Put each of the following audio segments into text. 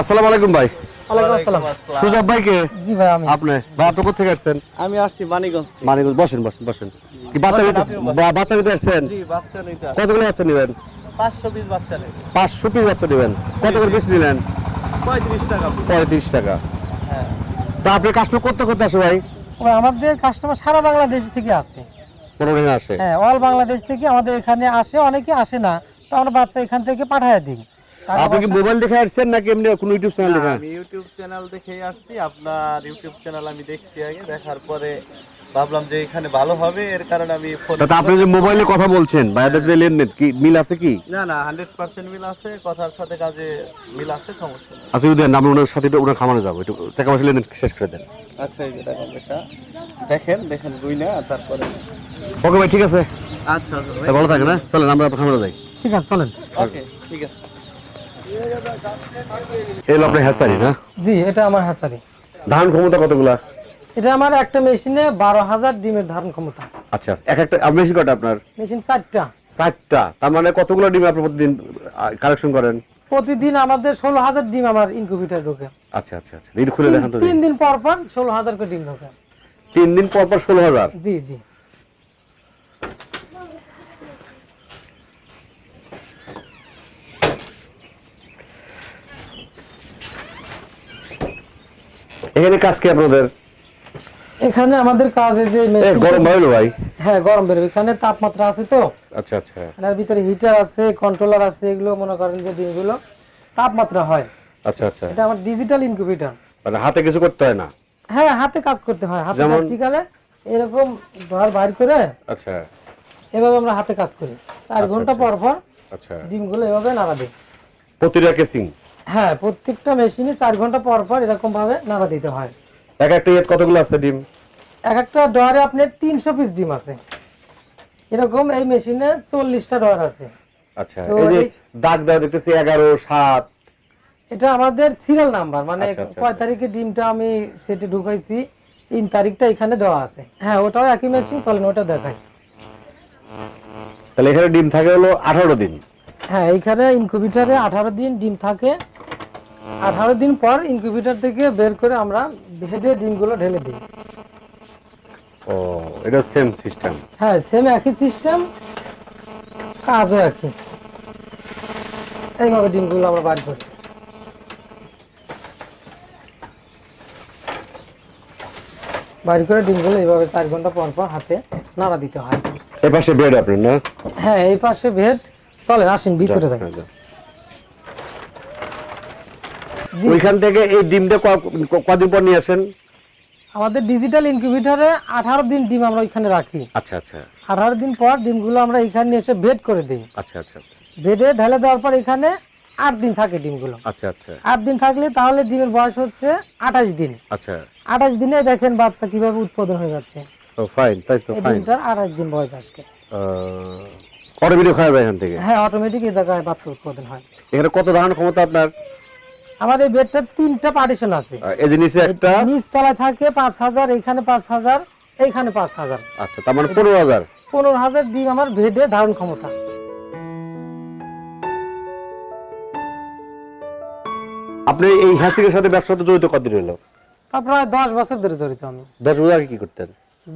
আসসালামু আলাইকুম ভাই আসসালাম সুজাব ভাই কে জি ভাই আমি আপনি ভাই আপনি কোথা থেকে আসছেন আমি আসছি মানিগঞ্জ মানিগঞ্জ বসেন বসেন বসেন কি বাচ্চা নিতে বাচ্চা নিতে আসছেন জি বাচ্চা নিতে কতগুলো বাচ্চা নেবেন 500 বাচ্চা নেবেন 500 বাচ্চা নেবেন কত করে বেশি নিলেন 35 টাকা 35 টাকা হ্যাঁ তা আপনি কাস্টমার করতে করতে আসে ভাই আমাদের কাস্টমার সারা বাংলাদেশ থেকে আসে আসে হ্যাঁ অল বাংলাদেশ থেকে আমাদের এখানে আসে অনেকে আসে না তো আমরা বাচ্চা এখান থেকে পাঠিয়ে দিই আপনি কি মোবাইল দেখে আসছেন নাকি এমনি কোনো ইউটিউব চ্যানেল দেখেন আমি ইউটিউব চ্যানেল দেখেই আসছি আপনার ইউটিউব চ্যানেল আমি দেখছি আগে দেখার পরে ভাবলাম যে এখানে ভালো হবে এর কারণে আমি ফোন তো আপনি যে মোবাইলে কথা বলছেন ভাইয়াদের যে লেনদেন কি মিল আছে কি না না 100% মিল আছে কথার সাথে কাজে মিল আছে সমস্যা নেই আচ্ছা উদয় আমরা ওনার সাথে ওনার খামারে যাব একটু টাকা পয়সা লেনদেন শেষ করে দেন আচ্ছা এই যে টাকা পয়সা দেখেন দেখেন বুই না তারপরে ওকে ভাই ঠিক আছে আচ্ছা, আচ্ছা ভালো থাকে না হ্যাঁ? চলেন আমরা খামারে যাই ঠিক আছে চলেন ওকে ঠিক আছে এগুলো আপনার হ্যাসারি না জি এটা আমার হ্যাসারি ধারণ ক্ষমতা কতগুলা এটা আমার একটা মেশিনে বারো ডিমের ধারণ ক্ষমতা আচ্ছা, আচ্ছা এক একটা মেশিন কটা আপনার মেশিন চারটা চারটা তার মানে কতগুলো ডিম আপনি প্রতিদিন কালেকশন করেন প্রতিদিন আমাদের ষোলো হাজার ডিম আমার ইনকিউবেটার ঢোকে আচ্ছা আচ্ছা আচ্ছা খুলে দেখান তো তিন দিন পর পর ষোলো হাজার করে ডিম ঢোকে তিন দিন পর পর ষোলো হাজার জি জি এখানে কাজ কি আপনাদের এখানে আমাদের কাজ এই যে মেশিন গরম হইলো ভাই হ্যাঁ গরম বের এখানে তাপমাত্রা আছে তো আচ্ছা আচ্ছা এর ভিতরে হিটার আছে কন্ট্রোলার আছে এগুলো মনে করেন যে দিনগুলো তাপমাত্রা হয় আচ্ছা আচ্ছা এটা আমার ডিজিটাল ইনকিউবেটর মানে হাতে কিছু করতে হয় না হ্যাঁ হাতে কাজ করতে হয় হাতে প্র্যাকটিক্যালে এরকম ঘর বাইর করে আচ্ছা এভাবে আমরা হাতে কাজ করি চার আচ্ছা, ঘন্টা আচ্ছা। পর পর আচ্ছা ডিমগুলো এভাবে নাড়া দিই প্রতিটা কেসিং হ্যাঁ প্রত্যেকটা মেশিনে চার ঘন্টা পর পর এরকম ভাবে নাড়া দিতে হয় এক একটা কতগুলো আছে ডিম এক একটা ডয়ারে আপনার তিনশো পিস ডিম আছে এরকম এই মেশিনে চল্লিশটা ডয়ার আছে আচ্ছা এই যে দাগ দেখতেছি এগারো সাত এটা আমাদের সিরিয়াল নাম্বার মানে আচ্ছা, আচ্ছা, কয় আচ্ছা। তারিখে ডিমটা আমি সেটি ঢুকাইছি তিন তারিখটা এখানে দেওয়া আছে হ্যাঁ ওটাও একই মেশিন না ওটা দেখাই তাহলে এখানে ডিম থাকে হলো আঠারো দিন হ্যাঁ এইখানে ইনকিউবেটরে আঠারো দিন ডিম থাকে আঠারো দিন পর ইনকিউবেটর থেকে বের করে আমরা ভেজে ডিমগুলো ঢেলে দিই ও এটা সেম সিস্টেম হ্যাঁ সেম একই সিস্টেম কাজও একই এইভাবে ডিমগুলো আমরা বার করি বার করে ডিমগুলো এইভাবে চার ঘন্টা পর পর হাতে নাড়া দিতে হয় এই পাশে বেড আপনার না হ্যাঁ এই পাশে বেড চলেন আসেন ভিতরে থাকেন ওইখান থেকে এই ডিমটা কদিন পর নিয়ে আসেন আমাদের ডিজিটাল ইনকিউবেটরে আঠারো দিন ডিম আমরা ওইখানে রাখি আচ্ছা আচ্ছা আঠারো দিন পর ডিমগুলো আমরা এখানে নিয়ে এসে বেড করে দিই আচ্ছা আচ্ছা বেডে আচ্ছা। ঢেলে দেওয়ার পর এখানে আট দিন থাকে ডিমগুলো আচ্ছা আচ্ছা আট দিন থাকলে তাহলে ডিমের বয়স হচ্ছে আঠাশ দিন আচ্ছা আঠাশ দিনে দেখেন বাচ্চা কিভাবে উৎপাদন হয়ে যাচ্ছে ও ফাইন তাই তো ফাইন ডিমটার আঠাশ দিন বয়স আজকে অটোমেটিক হয়ে যায় এখান থেকে হ্যাঁ অটোমেটিক এই জায়গায় বাচ্চা উৎপাদন হয় এখানে কত ধারণ ক্ষমতা আপনার আমার এই বেডটা তিনটা পার্টিশন আছে এই যে নিচে একটা নিচ তলায় থাকে 5000 এখানে 5000 এইখানে 5000 আচ্ছা তার মানে 15000 15000 ডিম আমার বেডে ধারণ ক্ষমতা আপনি এই হ্যাসিকের সাথে ব্যবসাতে জড়িত কতদিন হলো তা প্রায় 10 বছর ধরে জড়িত আমি 10 বছর আগে কি করতেন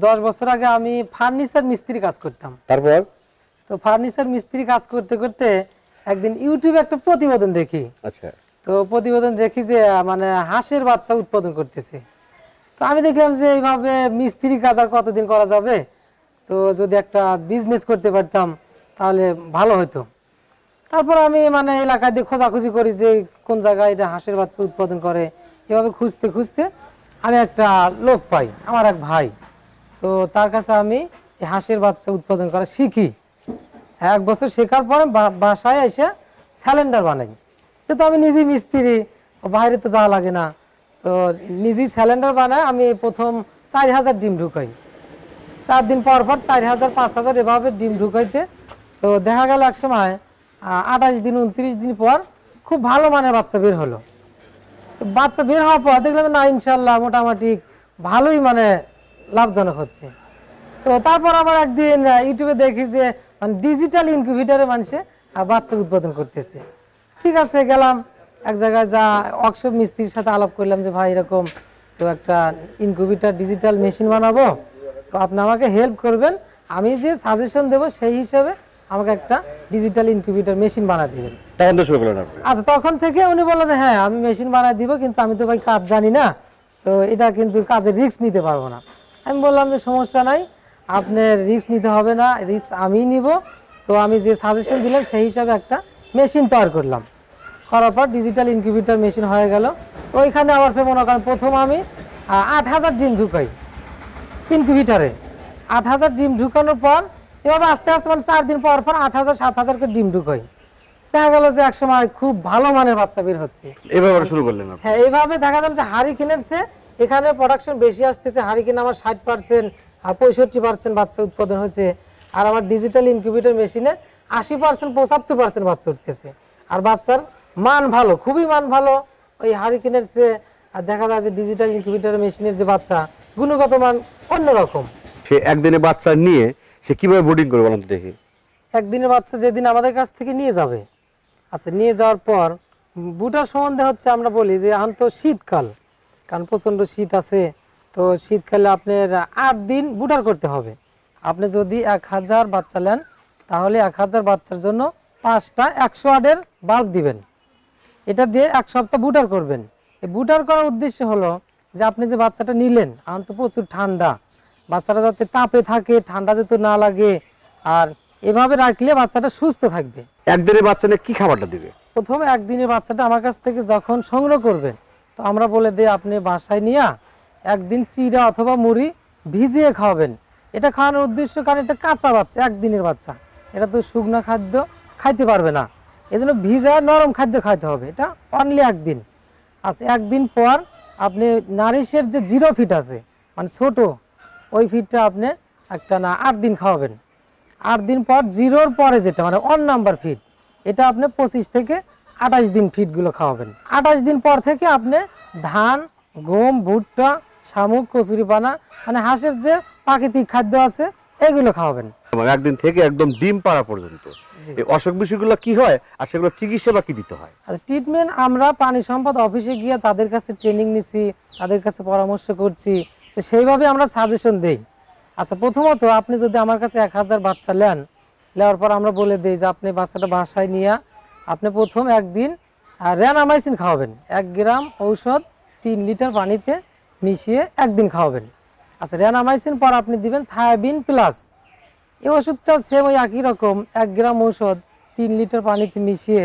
10 বছর আগে আমি ফার্নিচার মিস্ত্রি কাজ করতাম তারপর তো ফার্নিচার মিস্ত্রি কাজ করতে করতে একদিন ইউটিউবে একটা প্রতিবেদন দেখি আচ্ছা তো প্রতিবেদন দেখি যে মানে হাঁসের বাচ্চা উৎপাদন করতেছে তো আমি দেখলাম যে এইভাবে মিস্ত্রি কাজ আর কতদিন করা যাবে তো যদি একটা বিজনেস করতে পারতাম তাহলে ভালো হতো তারপর আমি মানে এলাকায় দিয়ে খোঁজাখুঁজি করি যে কোন জায়গায় এটা হাঁসের বাচ্চা উৎপাদন করে এভাবে খুঁজতে খুঁজতে আমি একটা লোক পাই আমার এক ভাই তো তার কাছে আমি হাঁসের বাচ্চা উৎপাদন করা শিখি এক বছর শেখার পরে বাসায় এসে স্যালেন্ডার বানাই যেহেতু আমি নিজেই মিস্ত্রি বাইরে তো যাওয়া লাগে না তো নিজেই স্যালেন্ডার বানায় আমি প্রথম চার হাজার ডিম ঢুকাই চার দিন পর পর চার হাজার পাঁচ হাজার এভাবে ডিম ঢুকাইতে তো দেখা গেল এক সময় আঠাশ দিন উনত্রিশ দিন পর খুব ভালো মানের বাচ্চা বের হলো বাচ্চা বের হওয়ার পর দেখলাম না ইনশাল্লাহ মোটামুটি ভালোই মানে লাভজনক হচ্ছে তো তারপর আবার একদিন ইউটিউবে দেখি যে মানে ডিজিটাল ইনকিউবেটারে মানুষে বাচ্চা উৎপাদন করতেছে ঠিক আছে গেলাম এক জায়গায় যা ওয়ার্কশপ মিস্ত্রির সাথে আলাপ করলাম যে ভাই এরকম তো একটা ইনকিউবেটার ডিজিটাল মেশিন বানাবো তো আপনি আমাকে হেল্প করবেন আমি যে সাজেশন দেব সেই হিসাবে আমাকে একটা ডিজিটাল ইনকিউবেটার মেশিন বানা দিবেন তখন তো শুরু করলেন আপনি আচ্ছা তখন থেকে উনি বললো যে হ্যাঁ আমি মেশিন বানা দিব কিন্তু আমি তো ভাই কাজ জানি না তো এটা কিন্তু কাজে রিস্ক নিতে পারবো না আমি বললাম যে সমস্যা নাই আপনার রিস্ক নিতে হবে না রিস্ক আমিই নিব তো আমি যে সাজেশন দিলাম সেই হিসাবে একটা মেশিন তৈরি করলাম করার পর ডিজিটাল ইনকিউবেটার মেশিন হয়ে গেল ওইখানে আমার ফে মনে করেন প্রথম আমি আট হাজার ডিম ঢুকাই ইনকিউবেটারে আট হাজার ডিম ঢুকানোর পর এভাবে আস্তে আস্তে মানে চার দিন পর পর আট হাজার সাত হাজার করে ডিম ঢুকাই দেখা গেল যে একসময় খুব ভালো মানের বাচ্চা বের হচ্ছে এভাবে শুরু করলেন হ্যাঁ এইভাবে দেখা গেল যে হাড়ি কিনেছে এখানে প্রোডাকশন বেশি আসতেছে হাড়ি কিনে আমার ষাট পার্সেন্ট পঁয়ষট্টি পার্সেন্ট বাচ্চা উৎপাদন হয়েছে আর আমার ডিজিটাল ইনকিউবেটর মেশিনে আশি পার্সেন্ট পঁচাত্তর পার্সেন্ট বাচ্চা উঠতেছে আর বাচ্চার মান ভালো খুবই মান ভালো ওই হারিকেনের যে আর দেখা যায় যে ডিজিটাল ইনকিউবেটার মেশিনের যে বাচ্চা গুণগত মান অন্যরকম সে একদিনে বাচ্চা নিয়ে সে কিভাবে বোর্ডিং করবে বলুন দেখি একদিনের বাচ্চা যেদিন আমাদের কাছ থেকে নিয়ে যাবে আচ্ছা নিয়ে যাওয়ার পর বুটার সম্বন্ধে হচ্ছে আমরা বলি যে এখন তো শীতকাল কারণ প্রচণ্ড শীত আছে তো শীতকালে আপনার আট দিন বুটার করতে হবে আপনি যদি এক হাজার বাচ্চা নেন তাহলে এক হাজার বাচ্চার জন্য পাঁচটা একশো আটের বাল্ব দিবেন এটা দিয়ে এক সপ্তাহ বুটার করবেন এই বুটার করার উদ্দেশ্য হলো যে আপনি যে বাচ্চাটা নিলেন আমার তো প্রচুর ঠান্ডা বাচ্চাটা যাতে তাপে থাকে ঠান্ডা যেতে না লাগে আর এভাবে রাখলে বাচ্চাটা সুস্থ থাকবে একদিনের বাচ্চাটা কি খাবারটা দিবে প্রথমে একদিনের বাচ্চাটা আমার কাছ থেকে যখন সংগ্রহ করবেন তো আমরা বলে দিই আপনি বাসায় নিয়ে একদিন চিড়া অথবা মুড়ি ভিজিয়ে খাওয়াবেন এটা খাওয়ানোর উদ্দেশ্য কারণ এটা কাঁচা বাচ্চা একদিনের বাচ্চা এটা তো শুকনো খাদ্য খাইতে পারবে না এজন্য ভিজা নরম খাদ্য খাইতে হবে এটা অনলি একদিন আচ্ছা একদিন পর আপনি নারিশের যে জিরো ফিট আছে মানে ছোট ওই ফিটটা আপনি একটা না আট দিন খাওয়াবেন আট দিন পর জিরোর পরে যেটা মানে অন নাম্বার ফিট এটা আপনি পঁচিশ থেকে আঠাশ দিন ফিটগুলো খাওয়াবেন আঠাশ দিন পর থেকে আপনি ধান গম ভুট্টা শামুক কচুরিপানা মানে হাঁসের যে প্রাকৃতিক খাদ্য আছে এগুলো খাওয়াবেন ম্যাক্সিমাম একদিন থেকে একদম ডিম পাড়া পর্যন্ত এই অসুখ বিসুখগুলো কি হয় আর সেগুলো চিকিৎসা বা কি দিতে হয় আচ্ছা ট্রিটমেন্ট আমরা পানি সম্পদ অফিসে গিয়ে তাদের কাছে ট্রেনিং নিছি তাদের কাছে পরামর্শ করছি তো সেইভাবে আমরা সাজেশন দেই আচ্ছা প্রথমত আপনি যদি আমার কাছে এক হাজার বাচ্চা নেন নেওয়ার পর আমরা বলে দিই যে আপনি বাচ্চাটা বাসায় নিয়ে আপনি প্রথম একদিন র্যানামাইসিন খাওয়াবেন এক গ্রাম ঔষধ তিন লিটার পানিতে মিশিয়ে একদিন খাওয়াবেন আচ্ছা র্যানামাইসিন পর আপনি দিবেন থায়াবিন প্লাস এই ওষুধটা সেম ওই একই রকম এক গ্রাম ওষুধ তিন লিটার পানিতে মিশিয়ে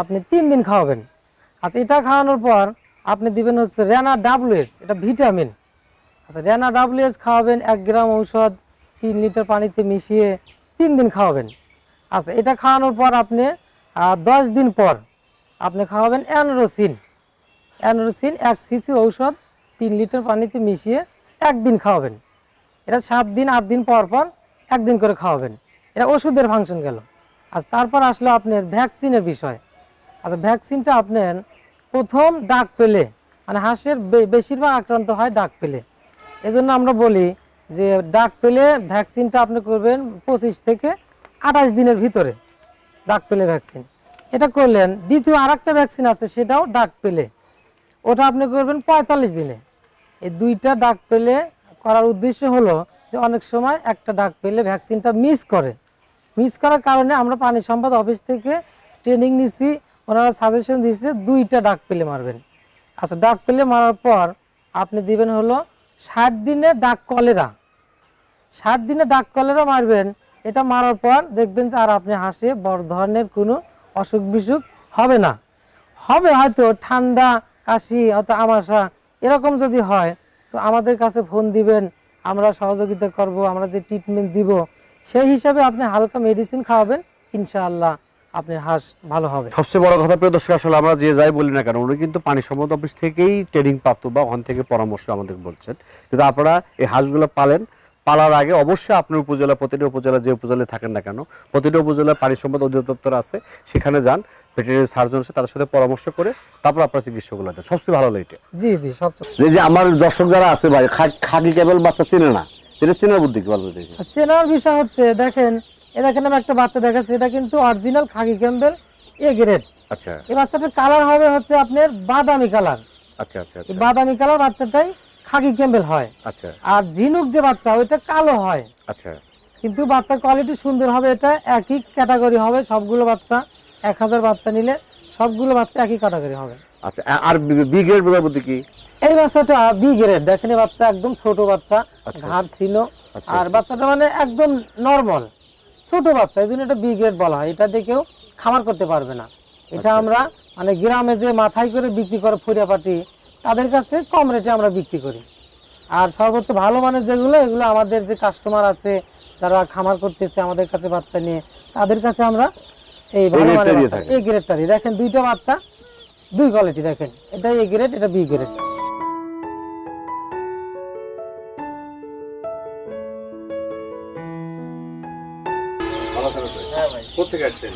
আপনি তিন দিন খাওয়াবেন আচ্ছা এটা খাওয়ানোর পর আপনি দিবেন হচ্ছে রেনা ডাব্লুএস এটা ভিটামিন আচ্ছা রেনা ডাব্লুএস খাওয়াবেন এক গ্রাম ঔষধ তিন লিটার পানিতে মিশিয়ে তিন দিন খাওয়াবেন আচ্ছা এটা খাওয়ানোর পর আপনি দশ দিন পর আপনি খাওয়াবেন অ্যানোরোসিন অ্যানোরোসিন এক সিসি ঔষধ তিন লিটার পানিতে মিশিয়ে একদিন খাওয়াবেন এটা সাত দিন আট দিন পর পর একদিন করে খাওয়াবেন এটা ওষুধের ফাংশন গেল আর তারপর আসলো আপনার ভ্যাকসিনের বিষয় আচ্ছা ভ্যাকসিনটা আপনার প্রথম ডাক পেলে মানে হাঁসের বেশিরভাগ আক্রান্ত হয় ডাক পেলে এজন্য আমরা বলি যে ডাক পেলে ভ্যাকসিনটা আপনি করবেন পঁচিশ থেকে আঠাশ দিনের ভিতরে ডাক পেলে ভ্যাকসিন এটা করলেন দ্বিতীয় আর একটা ভ্যাকসিন আছে সেটাও ডাক পেলে ওটা আপনি করবেন পঁয়তাল্লিশ দিনে এই দুইটা ডাক পেলে করার উদ্দেশ্য হলো যে অনেক সময় একটা ডাক পেলে ভ্যাকসিনটা মিস করে মিস করার কারণে আমরা পানি সম্পদ অফিস থেকে ট্রেনিং নিছি ওনারা সাজেশন দিয়েছে দুইটা ডাক পেলে মারবেন আচ্ছা ডাক পেলে মারার পর আপনি দিবেন হলো ষাট দিনে ডাক কলেরা ষাট দিনে ডাক কলেরা মারবেন এটা মারার পর দেখবেন যে আর আপনি হাসে বড় ধরনের কোনো অসুখ বিসুখ হবে না হবে হয়তো ঠান্ডা কাশি হয়তো আমাশা এরকম যদি হয় তো আমাদের কাছে ফোন দিবেন আমরা সহযোগিতা করব আমরা যে ট্রিটমেন্ট দিব সেই হিসাবে আপনি হালকা মেডিসিন খাওয়াবেন ইনশাআল্লাহ আপনার হাঁস ভালো হবে সবচেয়ে বড় কথা প্রিয় দর্শক আসলে আমরা যে যাই বলি না কেন উনি কিন্তু পানি সম্পদ অফিস থেকেই ট্রেনিং প্রাপ্ত বা ওখান থেকে পরামর্শ আমাদের বলছেন কিন্তু আপনারা এই হাঁসগুলো পালেন পালার আগে অবশ্যই আপনি উপজেলা প্রতিটি উপজেলা যে উপজেলায় থাকেন না কেন প্রতিটি উপজেলায় পানি সম্পদ অধিদপ্তর আছে সেখানে যান ভেটেরিনারি সার্জন আছে তাদের সাথে পরামর্শ করে তারপর আপনার চিকিৎসাগুলো দেন সবচেয়ে ভালো হলো এটা জি জি সবচেয়ে যে আমার দর্শক যারা আছে ভাই খাকি কেবল বাচ্চা চেনে না এটা চেনার বুদ্ধি কি বলবো চেনার বিষয় হচ্ছে দেখেন এ দেখেন আমি একটা বাচ্চা দেখাচ্ছি এটা কিন্তু original khaki Campbell A grade আচ্ছা এই বাচ্চাটার কালার হবে হচ্ছে আপনার বাদামি কালার আচ্ছা আচ্ছা, আচ্ছা। বাদামি কালার বাচ্চাটাই খাগি ক্যাম্বেল হয় আচ্ছা আর ঝিনুক যে বাচ্চা ওইটা কালো হয় আচ্ছা কিন্তু বাচ্চার কোয়ালিটি সুন্দর হবে এটা একই ক্যাটাগরি হবে সবগুলো বাচ্চা এক হাজার বাচ্চা নিলে সবগুলো বাচ্চা একই ক্যাটাগরি হবে আচ্ছা, বাচ্চাটা এটা আচ্ছা। আমরা মানে গ্রামে যে মাথায় করে বিক্রি করে তাদের কাছে কম রেটে আমরা বিক্রি করি আর সর্বোচ্চ ভালো মানের যেগুলো এগুলো আমাদের যে কাস্টমার আছে যারা খামার করতেছে আমাদের কাছে বাচ্চা নিয়ে তাদের কাছে আমরা এই ভালো এই গ্রেডটারই দেখেন দুইটা বাচ্চা দুই কোয়ালিটি দেখেন এটা এ গ্রেড এটা বি গ্রেড কোথেকে আসছেন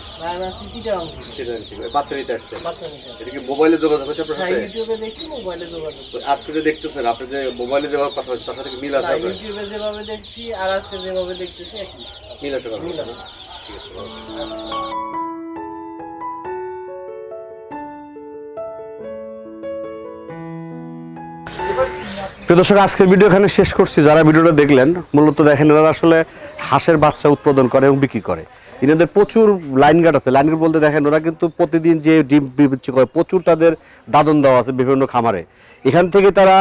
বাচ্চা নিতে আসছেন এটা কি মোবাইলে যোগাযোগ হয়েছে আপনার হ্যাঁ, আজকে যে দেখতেছেন আপনি যে মোবাইলে যেভাবে কথা হয়েছে তার সাথে ইউটিউবে যেভাবে দেখছি আর আজকে যেভাবে দেখতেছি মিল প্রিয় দর্শক আজকের ভিডিও এখানে শেষ করছি যারা ভিডিওটা দেখলেন মূলত দেখেন এরা আসলে হাঁসের বাচ্চা উৎপাদন করে এবং বিক্রি করে এনাদের প্রচুর লাইন গার্ড আছে লাইন গার্ড বলতে দেখেন ওরা কিন্তু প্রতিদিন যে ডিম বিচ্ছে করে প্রচুর তাদের দাদন দেওয়া আছে বিভিন্ন খামারে এখান থেকে তারা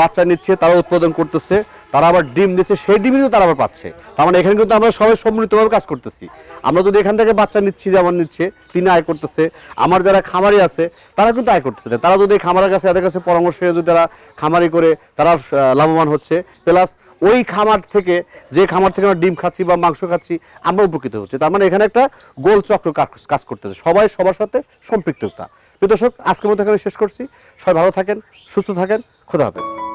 বাচ্চা নিচ্ছে তারা উৎপাদন করতেছে তারা আবার ডিম নিচ্ছে সেই ডিম কিন্তু তারা আবার পাচ্ছে তার মানে এখানে কিন্তু আমরা সবাই সম্মিলিতভাবে কাজ করতেছি আমরা যদি এখান থেকে বাচ্চা নিচ্ছি যেমন নিচ্ছে তিনি আয় করতেছে আমার যারা খামারি আছে তারা কিন্তু আয় করতেছে না তারা যদি খামারের কাছে তাদের কাছে পরামর্শ যদি তারা খামারি করে তারা লাভবান হচ্ছে প্লাস ওই খামার থেকে যে খামার থেকে আমরা ডিম খাচ্ছি বা মাংস খাচ্ছি আমরা উপকৃত হচ্ছে তার মানে এখানে একটা গোল চক্র কাজ করতেছে সবাই সবার সাথে সম্পৃক্ততা প্রিয় দর্শক আজকের মতো এখানে শেষ করছি সবাই ভালো থাকেন সুস্থ থাকেন コダーです。